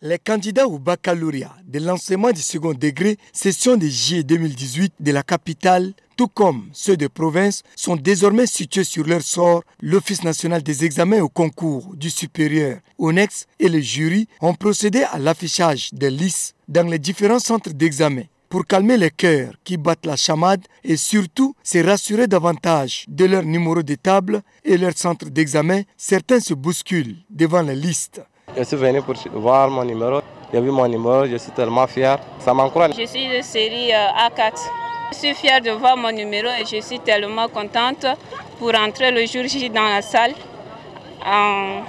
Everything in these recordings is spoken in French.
Les candidats au baccalauréat de lancement du second degré, session de juillet 2018 de la capitale, tout comme ceux de province, sont désormais situés sur leur sort. L'Office national des examens au concours du supérieur, ONEX, et les jury ont procédé à l'affichage des listes dans les différents centres d'examen pour calmer les cœurs qui battent la chamade et surtout se rassurer davantage de leur numéro de table et leur centre d'examen, certains se bousculent devant la liste je suis venu pour voir mon numéro. J'ai vu mon numéro, je suis tellement fier. Ça m'encourage. Je suis de série euh, A4. Je suis fière de voir mon numéro et je suis tellement contente pour entrer le jour J dans la salle en,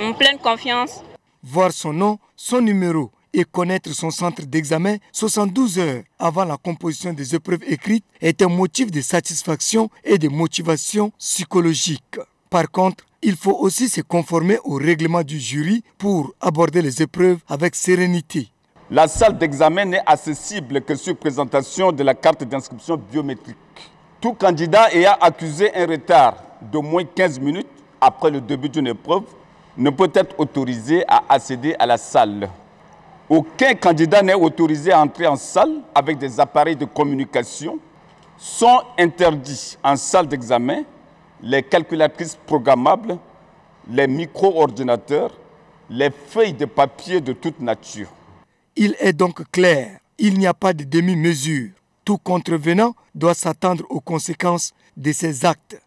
en pleine confiance. Voir son nom, son numéro et connaître son centre d'examen 72 heures avant la composition des épreuves écrites est un motif de satisfaction et de motivation psychologique. Par contre, il faut aussi se conformer au règlement du jury pour aborder les épreuves avec sérénité. La salle d'examen n'est accessible que sur présentation de la carte d'inscription biométrique. Tout candidat ayant accusé un retard d'au moins 15 minutes après le début d'une épreuve ne peut être autorisé à accéder à la salle. Aucun candidat n'est autorisé à entrer en salle avec des appareils de communication, sont interdits en salle d'examen les calculatrices programmables, les micro-ordinateurs, les feuilles de papier de toute nature. Il est donc clair, il n'y a pas de demi-mesure. Tout contrevenant doit s'attendre aux conséquences de ses actes.